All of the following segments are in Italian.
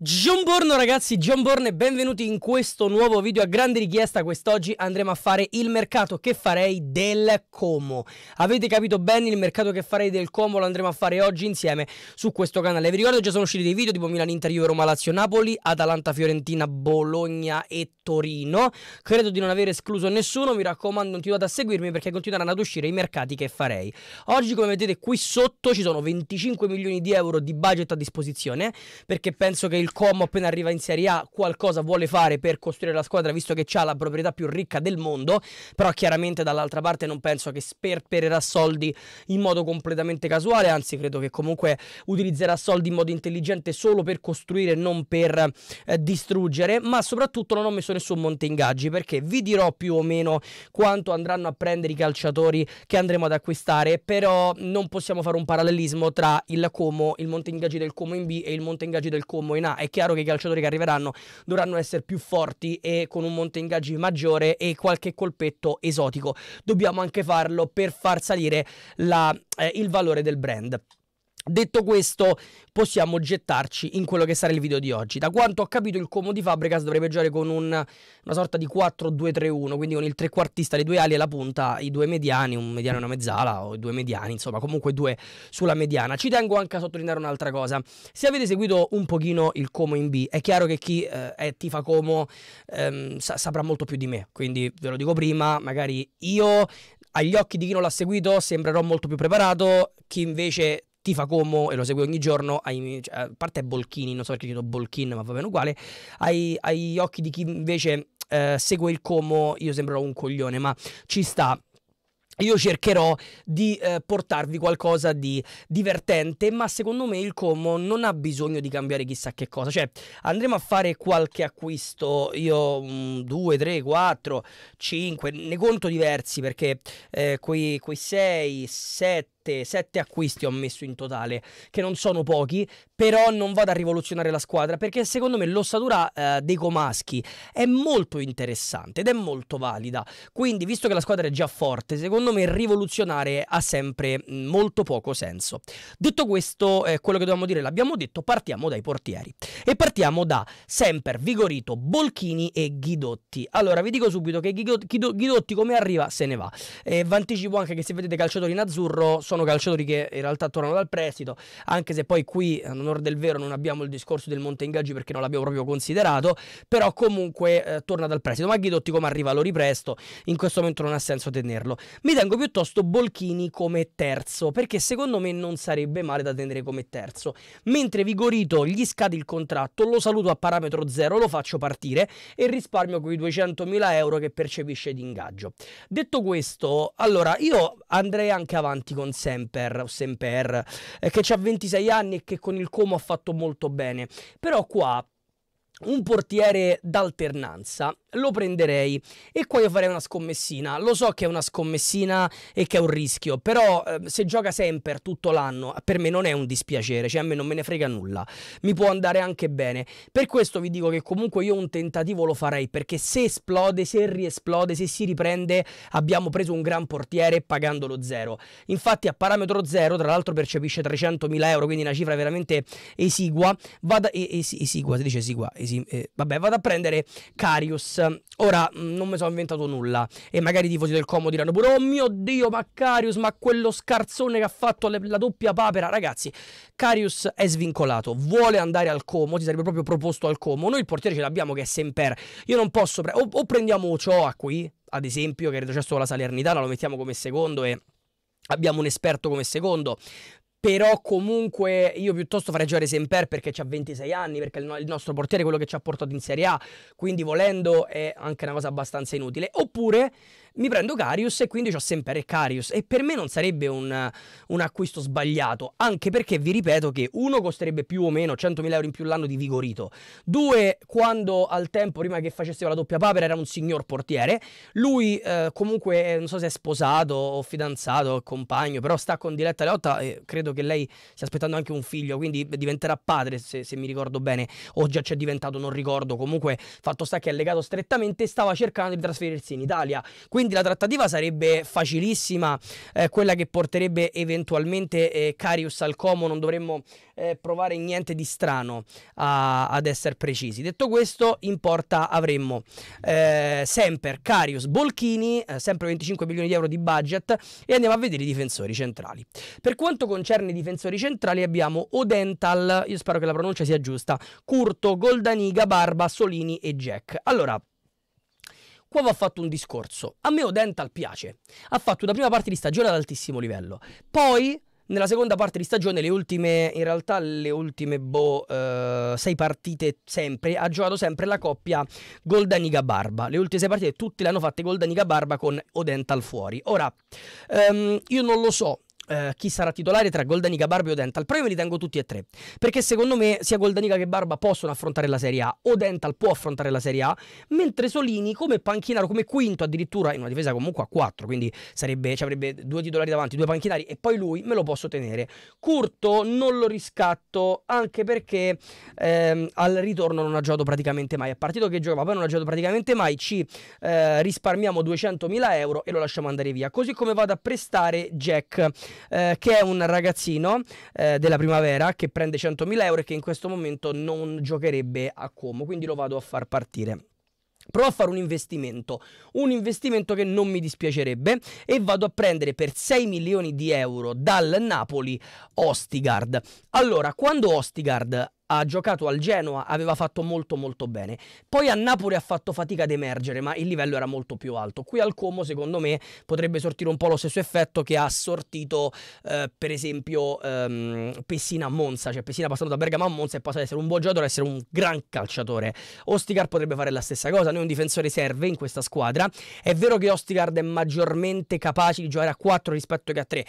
John ragazzi, John e benvenuti in questo nuovo video. A grande richiesta quest'oggi andremo a fare il mercato che farei del Como. Avete capito bene il mercato che farei del Como lo andremo a fare oggi insieme su questo canale. Vi ricordo già sono usciti dei video tipo Milan Inter, Juve, Roma, Lazio, Napoli, Atalanta, Fiorentina, Bologna e Torino. Credo di non aver escluso nessuno, mi raccomando continuate a seguirmi perché continueranno ad uscire i mercati che farei. Oggi come vedete qui sotto ci sono 25 milioni di euro di budget a disposizione perché penso che il Como appena arriva in Serie A qualcosa vuole fare per costruire la squadra visto che ha la proprietà più ricca del mondo, però chiaramente dall'altra parte non penso che sperpererà soldi in modo completamente casuale, anzi credo che comunque utilizzerà soldi in modo intelligente solo per costruire non per eh, distruggere, ma soprattutto non ho messo valutazione su Monteingaggi perché vi dirò più o meno quanto andranno a prendere i calciatori che andremo ad acquistare, però non possiamo fare un parallelismo tra il Como, il Monteingaggi del Como in B e il Monteingaggi del Como in A. È chiaro che i calciatori che arriveranno dovranno essere più forti e con un Monteingaggi maggiore e qualche colpetto esotico. Dobbiamo anche farlo per far salire la, eh, il valore del brand. Detto questo, possiamo gettarci in quello che sarà il video di oggi. Da quanto ho capito, il Como di Fabregas dovrebbe giocare con un, una sorta di 4-2-3-1, quindi con il trequartista, le due ali e la punta, i due mediani, un mediano e una mezzala, o due mediani, insomma, comunque due sulla mediana. Ci tengo anche a sottolineare un'altra cosa. Se avete seguito un pochino il Como in B, è chiaro che chi eh, è tifa Como ehm, sa saprà molto più di me, quindi ve lo dico prima, magari io agli occhi di chi non l'ha seguito sembrerò molto più preparato, chi invece tifa Como e lo segue ogni giorno, ai, cioè, a parte Bolchini, non so perché chiedo Bolchin, ma va bene uguale, ai, agli occhi di chi invece eh, segue il Como io sembrerò un coglione, ma ci sta io cercherò di eh, portarvi qualcosa di divertente, ma secondo me il Como non ha bisogno di cambiare chissà che cosa. Cioè, andremo a fare qualche acquisto, io 2, 3, 4, 5, ne conto diversi perché eh, quei 6, 7 sette, 7 acquisti ho messo in totale, che non sono pochi, però non vado a rivoluzionare la squadra perché secondo me l'ossatura eh, dei Comaschi è molto interessante ed è molto valida. Quindi, visto che la squadra è già forte, secondo me rivoluzionare ha sempre mm, molto poco senso. Detto questo, eh, quello che dobbiamo dire l'abbiamo detto, partiamo dai portieri. E partiamo da Semper, Vigorito, Bolchini e Ghidotti. Allora, vi dico subito che Ghidotti, Ghidotti come arriva se ne va. Eh, Vanticipo anche che se vedete calciatori in azzurro sono sono calciatori che in realtà tornano dal prestito, anche se poi qui, a onore del vero, non abbiamo il discorso del monte ingaggi perché non l'abbiamo proprio considerato, però comunque eh, torna dal prestito. Ma Ghidotti come arriva lo ripresto, in questo momento non ha senso tenerlo. Mi tengo piuttosto Bolchini come terzo, perché secondo me non sarebbe male da tenere come terzo. Mentre Vigorito gli scade il contratto, lo saluto a parametro zero, lo faccio partire e risparmio quei 200.000 euro che percepisce di ingaggio. Detto questo, allora io andrei anche avanti con Sergio. Semper, o Semper, eh, che ha 26 anni e che con il Como ha fatto molto bene. Però qua un portiere d'alternanza lo prenderei e qua io farei una scommessina lo so che è una scommessina e che è un rischio però eh, se gioca sempre tutto l'anno per me non è un dispiacere cioè a me non me ne frega nulla mi può andare anche bene per questo vi dico che comunque io un tentativo lo farei perché se esplode se riesplode se si riprende abbiamo preso un gran portiere pagando lo zero infatti a parametro zero tra l'altro percepisce 300.000 euro quindi una cifra veramente esigua vada, es, esigua si dice esigua esi- eh, vabbè, vado a prendere Carius. Ora mm, non mi sono inventato nulla. E magari i tifosi del Como diranno pure: Oh mio dio, ma Carius, ma quello scarzone che ha fatto le- la doppia papera. Ragazzi, Carius è svincolato. Vuole andare al Como. Ti sarebbe proprio proposto al Como. Noi il portiere ce l'abbiamo che è Semper. Io non posso. Pre- o-, o prendiamo Cioa qui, ad esempio, che è retrocesso con la Salernitana, lo mettiamo come secondo e abbiamo un esperto come secondo. Però comunque io piuttosto farei giocare Semper perché ha 26 anni, perché il, nostro portiere è quello che ci ha portato in Serie A, quindi volendo è anche una cosa abbastanza inutile. Oppure mi prendo Carius e quindi ho sempre Carius e per me non sarebbe un, un, acquisto sbagliato, anche perché vi ripeto che uno costerebbe più o meno 100.000 euro in più l'anno di Vigorito, due quando al tempo prima che facesse la doppia papera era un signor portiere, lui eh, comunque eh, non so se è sposato o fidanzato o compagno, però sta con Diletta Leotta e credo che lei stia aspettando anche un figlio, quindi diventerà padre se, se mi ricordo bene, o già c'è diventato, non ricordo, comunque fatto sta che è legato strettamente, stava cercando di trasferirsi in Italia. Quindi quindi la trattativa sarebbe facilissima, eh, quella che porterebbe eventualmente eh, Carius al Como, non dovremmo eh, provare niente di strano a, ad essere precisi. Detto questo, in porta avremmo eh, sempre Carius Bolchini, eh, sempre 25 milioni di euro di budget e andiamo a vedere i difensori centrali. Per quanto concerne i difensori centrali abbiamo Odental, io spero che la pronuncia sia giusta, Curto, Goldaniga, Barba, Solini e Jack. Allora, Quavo ha fatto un discorso. A me Odental piace. Ha fatto una prima parte di stagione ad altissimo livello. Poi nella seconda parte di stagione, le ultime, in realtà le ultime boh, eh, sei partite sempre, ha giocato sempre la coppia Goldaniga Barba. Le ultime sei partite tutte le hanno fatte Goldaniga Barba con Odental fuori. Ora, ehm, io non lo so eh, chi sarà titolare tra Goldanica, Barba e Odental. Però io me li tengo tutti e tre. Perché secondo me sia Goldanica che Barba possono affrontare la Serie A. Odental può affrontare la Serie A. Mentre Solini, come panchinaro, come quinto addirittura, in una difesa comunque a quattro. Quindi sarebbe, ci avrebbe due titolari davanti, due panchinari. E poi lui me lo posso tenere. Curto non lo riscatto. Anche perché ehm, al ritorno non ha giocato praticamente mai. È partito che giocava, poi non ha giocato praticamente mai. Ci eh, risparmiamo 200.000 euro e lo lasciamo andare via. Così come vado a prestare Jack eh, che è un ragazzino eh, della primavera che prende 100.000 euro e che in questo momento non giocherebbe a Como, quindi lo vado a far partire. Provo a fare un investimento, un investimento che non mi dispiacerebbe e vado a prendere per 6 milioni di euro dal Napoli Ostigard. Allora, quando Ostigard ha giocato al Genoa, aveva fatto molto molto bene. Poi a Napoli ha fatto fatica ad emergere, ma il livello era molto più alto. Qui al Como, secondo me, potrebbe sortire un po' lo stesso effetto che ha sortito, eh, per esempio, ehm, Pessina a Monza. Cioè Pessina passando da Bergamo a Monza e passato ad essere un buon giocatore a essere un gran calciatore. Ostigard potrebbe fare la stessa cosa, noi un difensore serve in questa squadra. È vero che Ostigard è maggiormente capace di giocare a 4 rispetto che a 3.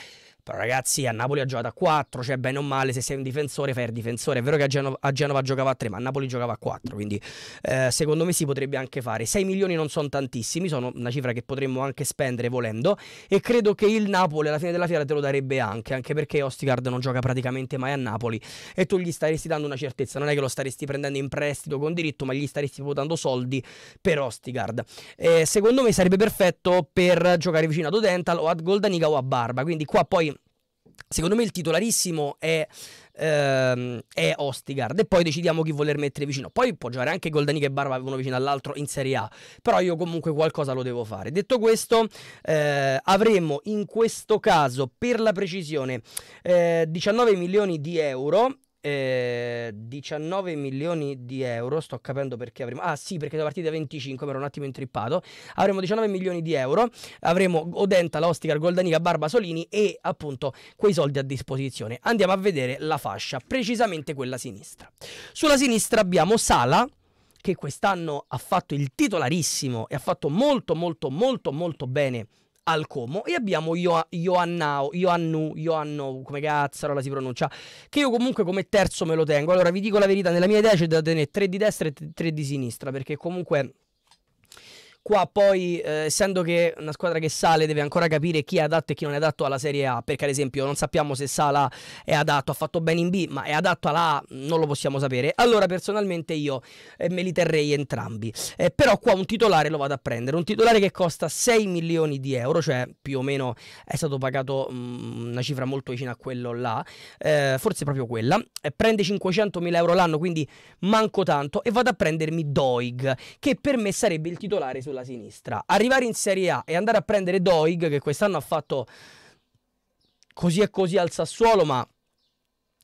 Però certo, ragazzi, a Napoli ha giocato a 4, cioè bene o male, se sei un difensore fai il difensore. È vero che a, Geno- a Genova giocava a 3, ma a Napoli giocava a 4, quindi eh, secondo me si potrebbe anche fare. 6 milioni non sono tantissimi, sono una cifra che potremmo anche spendere volendo e credo che il Napoli alla fine della fiera te lo darebbe anche, anche perché Ostigard non gioca praticamente mai a Napoli e tu gli staresti dando una certezza, non è che lo staresti prendendo in prestito con diritto, ma gli staresti votando soldi per Ostigard. Eh, secondo me sarebbe perfetto per giocare vicino a Dodental o a Goldaniga o a Barba, quindi qua poi Secondo me il titolarissimo è, ehm, è Ostigard e poi decidiamo chi voler mettere vicino. Poi può giocare anche Goldanic e Barba uno vicino all'altro in Serie A, però io comunque qualcosa lo devo fare. Detto questo, eh, avremo in questo caso per la precisione eh, 19 milioni di euro eh, 19 milioni di euro. Sto capendo perché avremo. Ah, sì, perché da partita 25 mi ero un attimo intrippato. Avremo 19 milioni di euro. Avremo Odenta, Lostigar, Goldanica, Barba Solini e appunto quei soldi a disposizione. Andiamo a vedere la fascia, precisamente quella sinistra. Sulla sinistra abbiamo Sala che quest'anno ha fatto il titolarissimo e ha fatto molto molto molto molto bene al Como e abbiamo Io- Ioannao, Ioannu, Ioannou, come cazzarola si pronuncia, che io comunque come terzo me lo tengo. Allora vi dico la verità, nella mia idea c'è da tenere tre di destra e tre di sinistra, perché comunque qua poi, eh, essendo che una squadra che sale deve ancora capire chi è adatto e chi non è adatto alla Serie A, perché ad esempio non sappiamo se Sala è adatto, ha fatto bene in B, ma è adatto alla A, non lo possiamo sapere. Allora personalmente io eh, me li terrei entrambi, eh, però qua un titolare lo vado a prendere, un titolare che costa 6 milioni di euro, cioè più o meno è stato pagato mh, mm, una cifra molto vicina a quello là, eh, forse proprio quella, eh, prende 500 mila euro l'anno, quindi manco tanto, e vado a prendermi Doig, che per me sarebbe il titolare sulla alla sinistra. Arrivare in Serie A e andare a prendere Doig, che quest'anno ha fatto così e così al Sassuolo, ma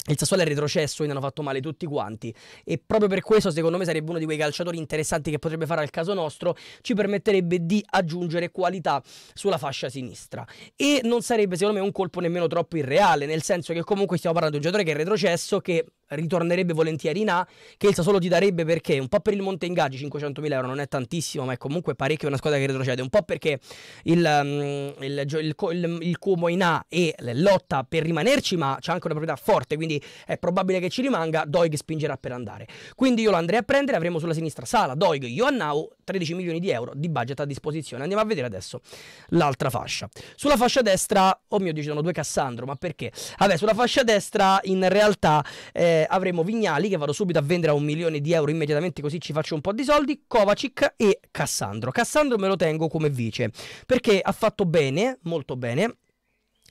il Sassuolo è retrocesso, quindi hanno fatto male tutti quanti. E proprio per questo, secondo me, sarebbe uno di quei calciatori interessanti che potrebbe fare al caso nostro. Ci permetterebbe di aggiungere qualità sulla fascia sinistra. E non sarebbe, secondo me, un colpo nemmeno troppo irreale, nel senso che comunque stiamo parlando di un giocatore che è retrocesso, che ritornerebbe volentieri in A, che il Sassuolo ti darebbe perché un po' per il monte ingaggi 500.000 euro non è tantissimo, ma è comunque parecchio una squadra che retrocede, un po' perché il, um, il, il, il, Como in A e lotta per rimanerci, ma c'è anche una proprietà forte, Quindi quindi è probabile che ci rimanga, Doig spingerà per andare. Quindi io lo andrei a prendere, avremo sulla sinistra Sala, Doig, Ioannau, 13 milioni di euro di budget a disposizione. Andiamo a vedere adesso l'altra fascia. Sulla fascia destra, oh mio Dio, ci sono due Cassandro, ma perché? Vabbè, sulla fascia destra in realtà eh, avremo Vignali che vado subito a vendere a un milione di euro immediatamente così ci faccio un po' di soldi, Kovacic e Cassandro. Cassandro me lo tengo come vice perché ha fatto bene, molto bene,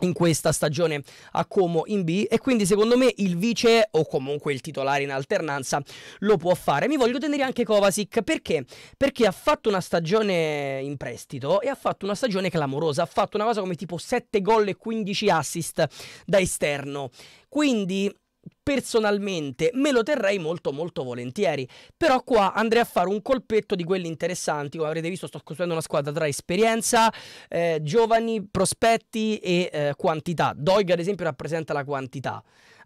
in questa stagione a Como in B e quindi secondo me il vice o comunque il titolare in alternanza lo può fare. Mi voglio tenere anche Kovacic perché? Perché ha fatto una stagione in prestito e ha fatto una stagione clamorosa, ha fatto una cosa come tipo 7 gol e 15 assist da esterno. Quindi personalmente me lo terrei molto molto volentieri però qua andrei a fare un colpetto di quelli interessanti come avrete visto sto costruendo una squadra tra esperienza eh, giovani prospetti e eh, quantità Doig ad esempio rappresenta la quantità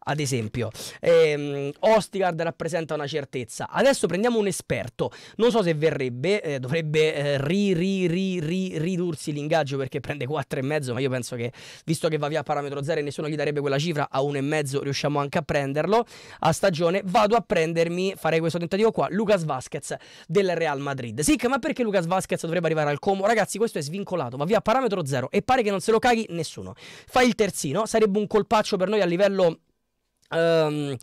ad esempio. Ehm, Ostigard rappresenta una certezza. Adesso prendiamo un esperto. Non so se verrebbe, eh, dovrebbe eh, ri, ri, ri, ri, ridursi l'ingaggio perché prende 4,5, ma io penso che, visto che va via a parametro 0 e nessuno gli darebbe quella cifra, a 1,5 riusciamo anche a prenderlo. A stagione vado a prendermi, farei questo tentativo qua, Lucas Vasquez del Real Madrid. Sic, ma perché Lucas Vasquez dovrebbe arrivare al Como? Ragazzi, questo è svincolato, va via a parametro 0 e pare che non se lo caghi nessuno. Fai il terzino, sarebbe un colpaccio per noi a livello Um,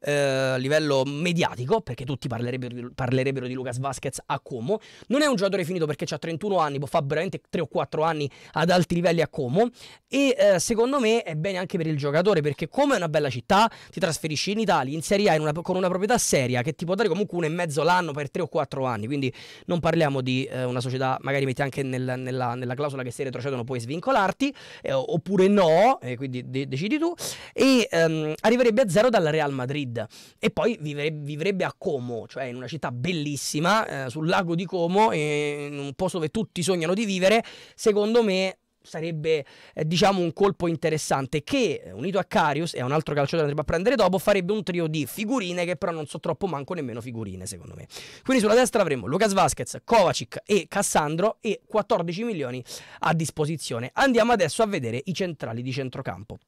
eh, a livello mediatico, perché tutti parlerebbero, parlerebbero di Lucas Vasquez a Como. Non è un giocatore finito perché ha 31 anni, può fare veramente 3 o 4 anni ad alti livelli a Como. E eh, secondo me è bene anche per il giocatore, perché Como è una bella città, ti trasferisci in Italia, in Serie A in una, con una proprietà seria che ti può dare comunque un e mezzo l'anno per 3 o 4 anni. Quindi non parliamo di eh, una società, magari metti anche nel, nella, nella, clausola che se retrocedono puoi svincolarti, eh, oppure no, eh, quindi de- decidi tu. E ehm, arriverebbe a zero dalla Real Madrid. Madrid e poi vivre- vivrebbe a Como, cioè in una città bellissima eh, sul lago di Como, eh, in un posto dove tutti sognano di vivere, secondo me sarebbe eh, diciamo un colpo interessante che unito a Carius e a un altro calciatore che andrebbe a prendere dopo farebbe un trio di figurine che però non so troppo manco nemmeno figurine secondo me quindi sulla destra avremo Lucas Vasquez, Kovacic e Cassandro e 14 milioni a disposizione andiamo adesso a vedere i centrali di centrocampo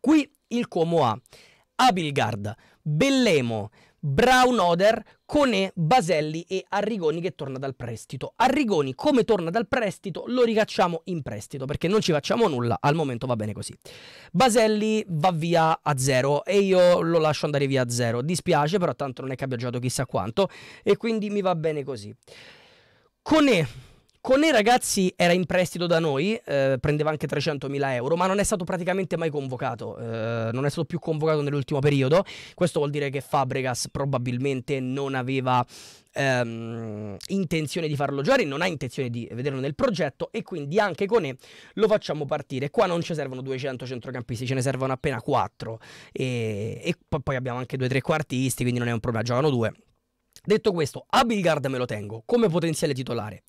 qui il Como ha Abilgard, Bellemo, Braunoder, Cone, Baselli e Arrigoni che torna dal prestito. Arrigoni come torna dal prestito lo ricacciamo in prestito perché non ci facciamo nulla, al momento va bene così. Baselli va via a zero e io lo lascio andare via a zero. Dispiace però tanto non è che abbia giocato chissà quanto e quindi mi va bene così. Cone con i ragazzi era in prestito da noi, eh, prendeva anche 300.000 euro, ma non è stato praticamente mai convocato, eh, non è stato più convocato nell'ultimo periodo. Questo vuol dire che Fabregas probabilmente non aveva ehm, intenzione di farlo giocare, non ha intenzione di vederlo nel progetto e quindi anche con E lo facciamo partire. Qua non ci servono 200 centrocampisti, ce ne servono appena 4 e, e poi abbiamo anche 2-3 quartisti, quindi non è un problema, giocano due. Detto questo, Abilgard me lo tengo come potenziale titolare.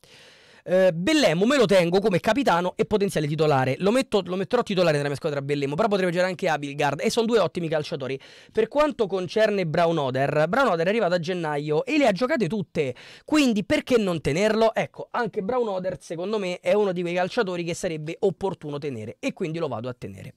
Eh, Bellemo me lo tengo come capitano e potenziale titolare. Lo, metto, lo metterò titolare nella mia squadra Bellemo, però potrebbe giocare anche Abilgard. E sono due ottimi calciatori. Per quanto concerne Brown Oder, Brown Oder è arrivato a gennaio e le ha giocate tutte. Quindi perché non tenerlo? Ecco, anche Brown Oder, secondo me è uno di quei calciatori che sarebbe opportuno tenere e quindi lo vado a tenere.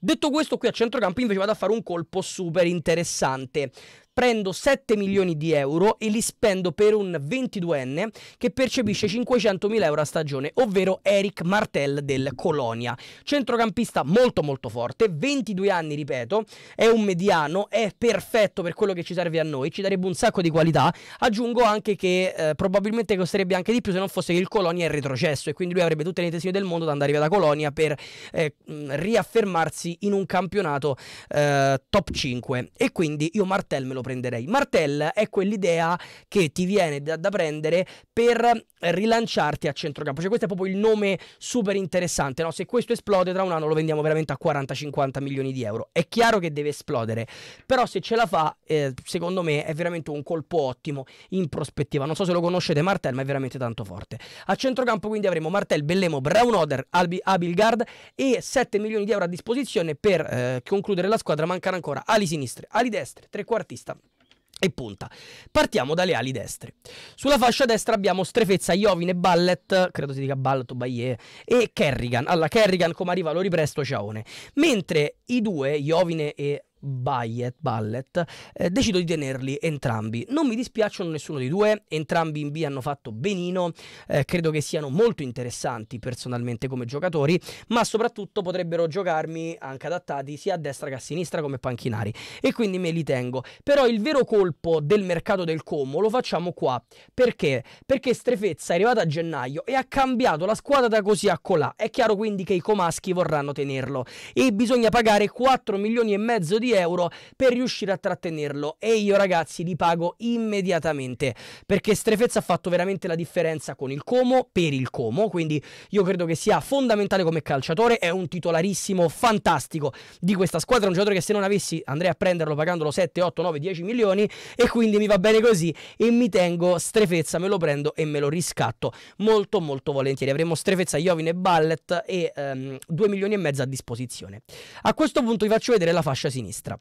Detto questo, qui a centrocampo invece vado a fare un colpo super interessante prendo 7 milioni di euro e li spendo per un 22enne che percepisce 500 mila euro a stagione, ovvero Eric Martel del Colonia. Centrocampista molto molto forte, 22 anni ripeto, è un mediano, è perfetto per quello che ci serve a noi, ci darebbe un sacco di qualità. Aggiungo anche che eh, probabilmente costerebbe anche di più se non fosse che il Colonia è retrocesso e quindi lui avrebbe tutte le intenzioni del mondo ad andare via da Colonia per eh, riaffermarsi in un campionato eh, top 5 e quindi io Martel me lo prendo prenderei. Martel è quell'idea che ti viene da, da prendere per rilanciarti a centrocampo. Cioè, questo è proprio il nome super interessante. No? Se questo esplode tra un anno lo vendiamo veramente a 40-50 milioni di euro. È chiaro che deve esplodere, però se ce la fa, eh, secondo me è veramente un colpo ottimo in prospettiva. Non so se lo conoscete Martel, ma è veramente tanto forte. A centrocampo quindi avremo Martel, Bellemo, Braunoder, Albi, Abilgard e 7 milioni di euro a disposizione per eh, concludere la squadra. Mancano ancora ali sinistre, ali destre, trequartista e punta. Partiamo dalle ali destre. Sulla fascia destra abbiamo Strefezza, Iovine, Ballet, credo si dica Ballet o Baie, e Kerrigan. Alla Kerrigan come arriva lo ripresto Ciaone. Mentre i due, Iovine e Bayet, Ballet, eh, decido di tenerli entrambi. Non mi dispiacciono nessuno dei due, entrambi in B hanno fatto benino, eh, credo che siano molto interessanti personalmente come giocatori, ma soprattutto potrebbero giocarmi anche adattati sia a destra che a sinistra come panchinari e quindi me li tengo. Però il vero colpo del mercato del Como lo facciamo qua, perché? Perché Strefezza è arrivata a gennaio e ha cambiato la squadra da così a colà. È chiaro quindi che i comaschi vorranno tenerlo e bisogna pagare 4 milioni e mezzo di di euro per riuscire a trattenerlo e io ragazzi li pago immediatamente perché Strefezza ha fatto veramente la differenza con il Como per il Como, quindi io credo che sia fondamentale come calciatore, è un titolarissimo fantastico di questa squadra, un giocatore che se non avessi andrei a prenderlo pagandolo 7, 8, 9, 10 milioni e quindi mi va bene così e mi tengo Strefezza, me lo prendo e me lo riscatto molto molto volentieri. Avremo Strefezza, Iovine e Ballet e ehm, 2 milioni e mezzo a disposizione. A questo punto vi faccio vedere la fascia sinistra sinistra.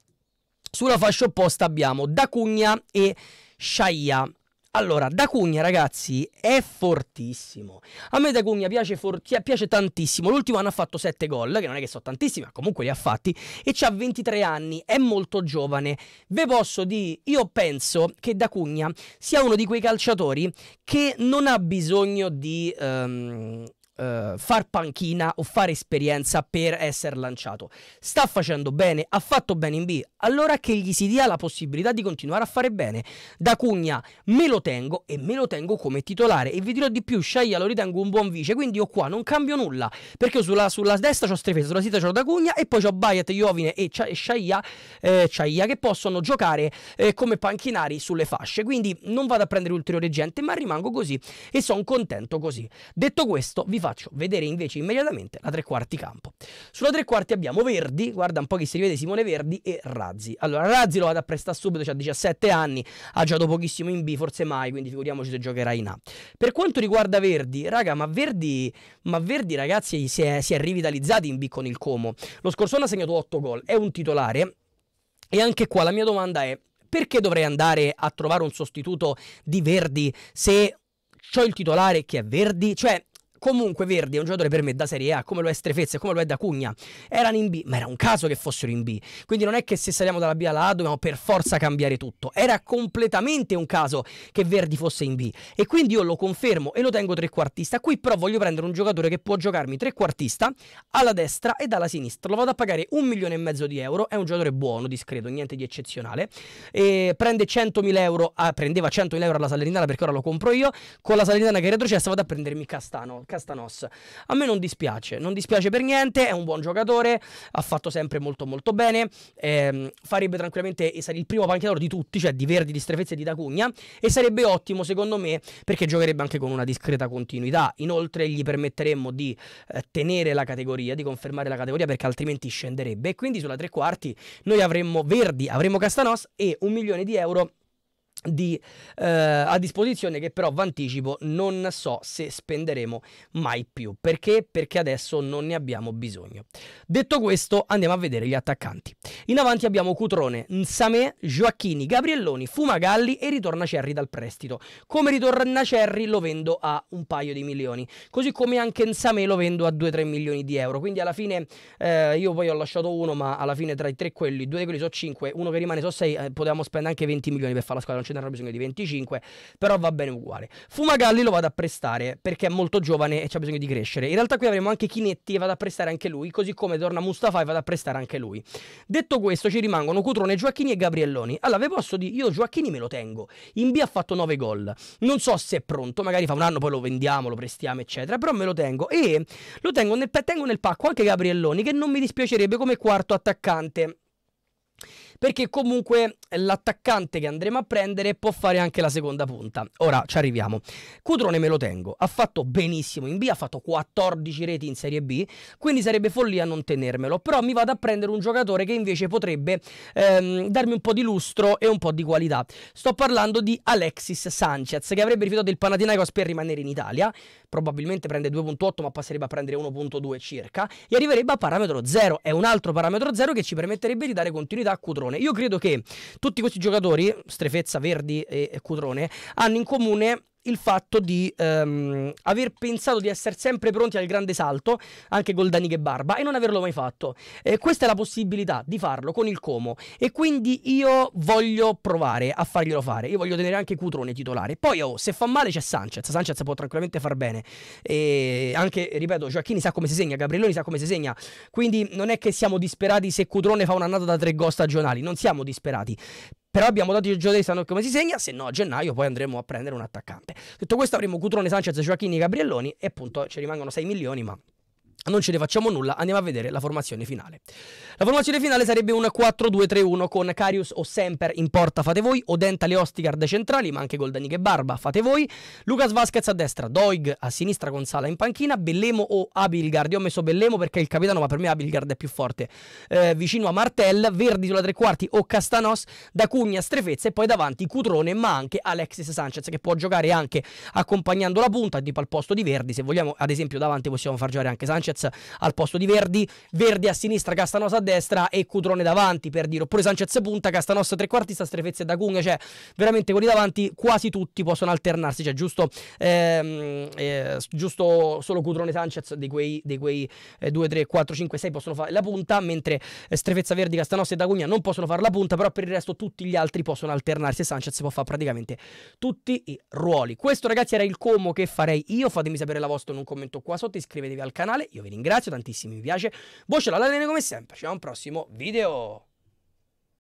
Sulla fascia opposta abbiamo Dacugna e Sciaia. Allora, Dacugna, ragazzi, è fortissimo. A me Dacugna piace, for- piace tantissimo. L'ultimo anno ha fatto 7 gol, che non è che sono tantissimi, ma comunque li ha fatti. E ha 23 anni, è molto giovane. Ve posso dire, io penso che Dacugna sia uno di quei calciatori che non ha bisogno di... Um, Uh, far panchina o fare esperienza per essere lanciato. Sta facendo bene, ha fatto bene in B, allora che gli si dia la possibilità di continuare a fare bene. Da Cugna me lo tengo e me lo tengo come titolare e vi dirò di più, Sciaia lo ritengo un buon vice, quindi io qua non cambio nulla, perché sulla, sulla destra ho Strefe, sulla sinistra ho Da Cugna e poi ho Bayat, Jovine e Sciaia eh, che possono giocare eh, come panchinari sulle fasce, quindi non vado a prendere ulteriore gente, ma rimango così e sono contento così. Detto questo, vi faccio faccio vedere invece immediatamente la tre quarti campo. Sulla tre quarti abbiamo Verdi, guarda un po' chi si rivede Simone Verdi e Razzi. Allora Razzi lo vado a prestare subito, ha 17 anni, ha giocato pochissimo in B, forse mai, quindi figuriamoci se giocherà in A. Per quanto riguarda Verdi, raga, ma Verdi, ma Verdi ragazzi si è, si è rivitalizzato in B con il Como. Lo scorso anno ha segnato 8 gol, è un titolare. E anche qua la mia domanda è, perché dovrei andare a trovare un sostituto di Verdi se ho il titolare che è Verdi? Cioè, Comunque Verdi è un giocatore per me da Serie A, come lo è Strefezza, come lo è da Cugna. Erano in B, ma era un caso che fossero in B. Quindi non è che se saliamo dalla B alla A dobbiamo per forza cambiare tutto. Era completamente un caso che Verdi fosse in B. E quindi io lo confermo e lo tengo trequartista. Qui però voglio prendere un giocatore che può giocarmi trequartista alla destra e dalla sinistra. Lo vado a pagare un milione e mezzo di euro. È un giocatore buono, discreto, niente di eccezionale. E prende 100.000 euro, ah, prendeva 100.000 euro alla Salernitana perché ora lo compro io. Con la Salernitana che è retrocessa vado a prendermi Castano Castanos. A me non dispiace, non dispiace per niente, è un buon giocatore, ha fatto sempre molto molto bene, ehm, farebbe tranquillamente il primo panchinaro di tutti, cioè di Verdi, di Strefezza e di Dacugna, e sarebbe ottimo secondo me perché giocherebbe anche con una discreta continuità. Inoltre gli permetteremmo di eh, tenere la categoria, di confermare la categoria perché altrimenti scenderebbe e quindi sulla tre quarti noi avremmo Verdi, avremmo Castanos e un milione di euro di, eh, a disposizione che però v'anticipo non so se spenderemo mai più perché perché adesso non ne abbiamo bisogno detto questo andiamo a vedere gli attaccanti in avanti abbiamo Cutrone Nsame, Gioacchini Gabrielloni Fumagalli e ritorna Cerri dal prestito come ritorna Cerri lo vendo a un paio di milioni così come anche Nsame lo vendo a 2-3 milioni di euro quindi alla fine eh, io poi ho lasciato uno ma alla fine tra i tre quelli due di quelli sono 5 uno che rimane sono 6 eh, potevamo spendere anche 20 milioni per fare la squadra ce ne bisogno di 25, però va bene uguale. Fumagalli lo vado a prestare perché è molto giovane e c'ha bisogno di crescere. In realtà qui avremo anche Chinetti e vado a prestare anche lui, così come torna Mustafa e vado a prestare anche lui. Detto questo, ci rimangono Cutrone, Gioacchini e Gabrielloni. Allora, ve posso dire, io Gioacchini me lo tengo. In B ha fatto 9 gol. Non so se è pronto, magari fa un anno, poi lo vendiamo, lo prestiamo, eccetera. Però me lo tengo. E lo tengo nel, tengo nel pacco anche Gabrielloni, che non mi dispiacerebbe come quarto attaccante perché comunque l'attaccante che andremo a prendere può fare anche la seconda punta. Ora ci arriviamo. Cudrone me lo tengo, ha fatto benissimo in B, ha fatto 14 reti in Serie B, quindi sarebbe follia non tenermelo, però mi vado a prendere un giocatore che invece potrebbe ehm, darmi un po' di lustro e un po' di qualità. Sto parlando di Alexis Sanchez che avrebbe rifiutato il Panathinaikos per rimanere in Italia, probabilmente prende 2.8 ma passerebbe a prendere 1.2 circa e arriverebbe a parametro 0, è un altro parametro 0 che ci permetterebbe di dare continuità a Cudrone. Cutrone. Io credo che tutti questi giocatori, Strefezza, Verdi e Cutrone, hanno in comune il fatto di ehm, aver pensato di essere sempre pronti al grande salto, anche col Dani che barba, e non averlo mai fatto. Eh, questa è la possibilità di farlo con il Como. E quindi io voglio provare a farglielo fare. Io voglio tenere anche Cutrone titolare. Poi, oh, se fa male, c'è Sanchez. Sanchez può tranquillamente far bene. E anche, ripeto, Gioacchini sa come si segna, Gabrielloni sa come si segna. Quindi non è che siamo disperati se Cutrone fa un'annata da tre gol stagionali. Non siamo disperati. Però abbiamo dato il Giordano come si segna, se no a gennaio poi andremo a prendere un attaccante. Detto questo avremo Cutrone, Sanchez, Gioacchini, Gabrielloni e appunto ci rimangono 6 milioni ma... Non ce ne facciamo nulla, andiamo a vedere la formazione finale. La formazione finale sarebbe un 4-2-3-1 con Carius o Semper in porta, fate voi, Odenta e Ostigard centrali, ma anche Goldanic e Barba, fate voi, Lucas Vasquez a destra, Doig a sinistra con Sala in panchina, Bellemo o Abilgard, io ho messo Bellemo perché è il capitano, ma per me Abilgard è più forte, eh, vicino a Martel, Verdi sulla tre quarti o Castanos, da Cugna, Strefezza e poi davanti Cutrone, ma anche Alexis Sanchez che può giocare anche accompagnando la punta, tipo al posto di Verdi, se vogliamo ad esempio davanti possiamo far giocare anche Sanchez Sanchez al posto di Verdi, Verdi a sinistra, Castanos a destra e Cutrone davanti per dire, oppure Sanchez punta, Castanos trequartista, Strefezza e Dacunga, cioè veramente quelli davanti quasi tutti possono alternarsi, cioè giusto, ehm, eh, giusto solo Cutrone Sanchez di quei, di quei eh, 2, 3, 4, 5, 6 possono fare la punta, mentre eh, Strefezza Verdi, Castanos e Dagugna non possono fare la punta, però per il resto tutti gli altri possono alternarsi e Sanchez può fare praticamente tutti i ruoli. Questo ragazzi era il combo che farei io, fatemi sapere la vostra in un commento qua sotto, iscrivetevi al canale, io vi ringrazio tantissimo, mi piace. Voi ce l'avete come sempre. Ci vediamo al prossimo video.